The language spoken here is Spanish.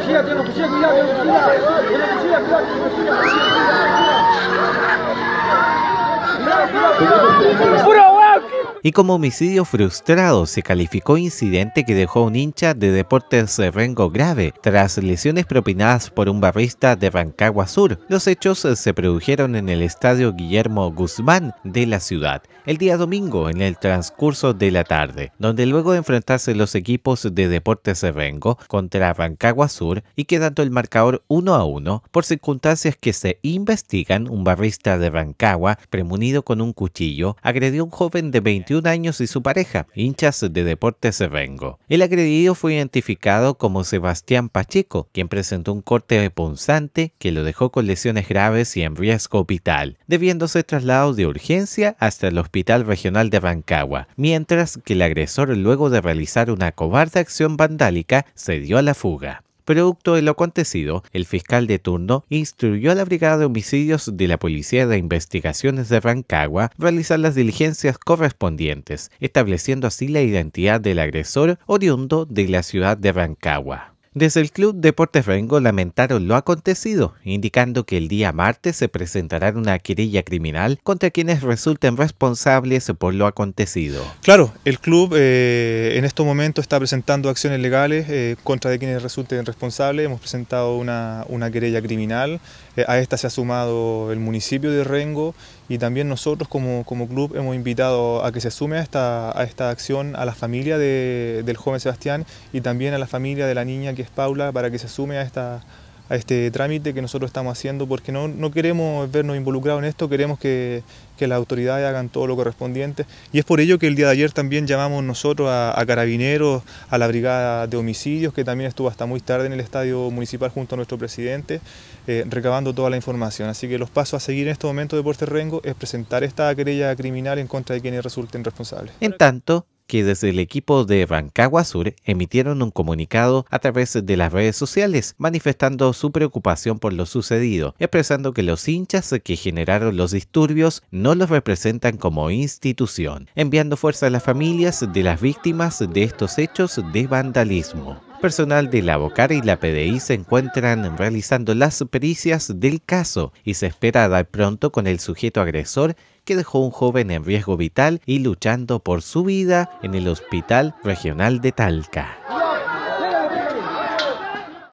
不要进了，不行，了，不要了，不要了，不要了，不要了。y como homicidio frustrado se calificó incidente que dejó a un hincha de Deportes Rengo grave tras lesiones propinadas por un barrista de Rancagua Sur. Los hechos se produjeron en el estadio Guillermo Guzmán de la ciudad el día domingo en el transcurso de la tarde, donde luego de enfrentarse los equipos de Deportes Rengo contra Rancagua Sur y quedando el marcador 1 a 1 por circunstancias que se investigan, un barrista de Rancagua, premunido con un cuchillo, agredió a un joven de 21 años y su pareja, hinchas de Deportes Vengo. El agredido fue identificado como Sebastián Pacheco, quien presentó un corte de punzante que lo dejó con lesiones graves y en riesgo vital, debiéndose trasladado de urgencia hasta el Hospital Regional de Rancagua, mientras que el agresor luego de realizar una cobarde acción vandálica se dio a la fuga. Producto de lo acontecido, el fiscal de turno instruyó a la Brigada de Homicidios de la Policía de Investigaciones de Rancagua realizar las diligencias correspondientes, estableciendo así la identidad del agresor oriundo de la ciudad de Rancagua. Desde el Club Deportes Rengo lamentaron lo acontecido, indicando que el día martes se presentará una querella criminal contra quienes resulten responsables por lo acontecido. Claro, el club eh, en estos momentos está presentando acciones legales eh, contra de quienes resulten responsables. Hemos presentado una, querella criminal. Eh, a esta se ha sumado el municipio de Rengo y también nosotros como, club hemos invitado a que se sume a esta, a esta acción a la familia del joven Sebastián y también a la familia de la niña que es Paula para que se sume a esta, a este trámite que nosotros estamos haciendo porque no, no queremos vernos involucrados en esto, queremos que, las autoridades hagan todo lo correspondiente y es por ello que el día de ayer también llamamos nosotros a, carabineros, a la brigada de homicidios que también estuvo hasta muy tarde en el estadio municipal junto a nuestro presidente eh, recabando toda la información. Así que los pasos a seguir en este momento de Puerto Rengo es presentar esta querella criminal en contra de quienes resulten responsables. En tanto, que desde el equipo de Rancagua Sur emitieron un comunicado a través de las redes sociales manifestando su preocupación por lo sucedido, expresando que los hinchas que generaron los disturbios no los representan como institución, enviando fuerza a las familias de las víctimas de estos hechos de vandalismo. Personal de la Bocar y la PDI se encuentran realizando las pericias del caso y se espera dar pronto con el sujeto agresor que dejó un joven en riesgo vital y luchando por su vida en el Hospital Regional de Talca.